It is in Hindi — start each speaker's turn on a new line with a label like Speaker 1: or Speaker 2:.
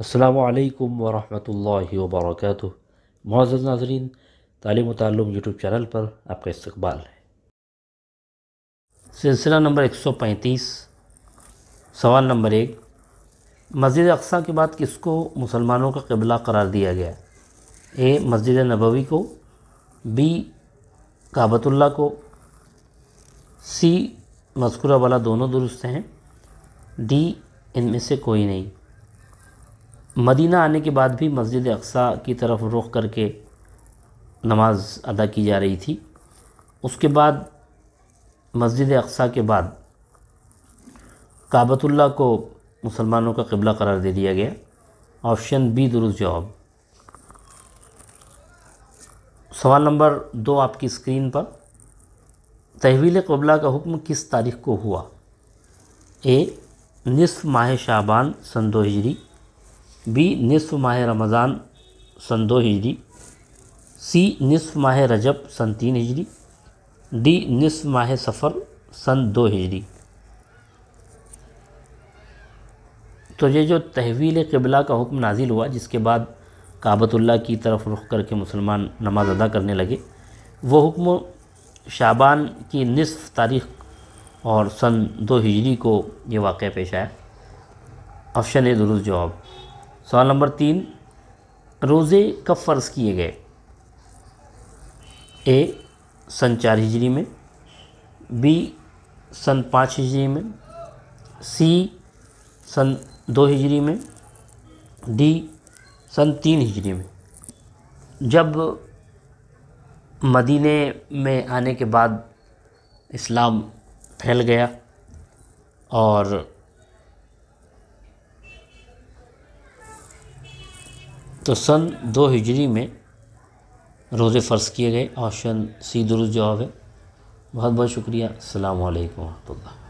Speaker 1: असलकम वरहमल वर्क मोज़ नाजरीन तालीम तालुम यूट्यूब चैनल पर आपका इस्तबाल है सिलसिला नंबर एक सौ पैंतीस सवाल नंबर एक मस्जिद अकसा के बाद किसको मुसलमानों का कबला करार दिया गया ए मस्जिद नबवी को बी काबतुल्ला को सी मस्कुरा वाला दोनों दुरुस्त हैं डी इनमें से कोई नहीं मदीना आने के बाद भी मस्जिद अक्सा की तरफ रुख करके नमाज अदा की जा रही थी उसके बाद मस्जिद अक्सा के बाद काबतुल्ला को मुसलमानों का कबला करार दे दिया गया ऑप्शन बी दुरुस्त जवाब सवाल नंबर दो आपकी स्क्रीन पर तहवील कबला का हुक्म किस तारीख को हुआ ए निसफ़ माह शाबान सन दो हिजरी बी निसफ़ माह रमज़ान सन दो हिजरी सी निसफ़ माह रजब सन तीन हिजरी डी निसफ़ माह सफ़र सन दो हिजरी तो ये जो तहवील कबला का हुक्म नाजिल हुआ जिसके बाद काबतुल्ला की तरफ रुख करके मुसलमान नमाज अदा करने लगे वो हुक्म शाबान की निसफ़ तारीख और सन दो हिजरी को ये वाक़ पेश आया ऑप्शन ए दुरुस्त जवाब सवाल नंबर तीन रोज़े कब फ़र्ज़ किए गए ए सन चार हिजरी में बी सन पाँच हिजरी में सी सन दो हिजरी में डी सन तीन हिजरी में जब मदीने में आने के बाद इस्लाम फैल गया और तो सन दो हिजरी में रोज़े फ़र्ज़ किए गए ऑप्शन सी दुरुस्त जवाब है बहुत बहुत शुक्रिया अल्लाम वरहमल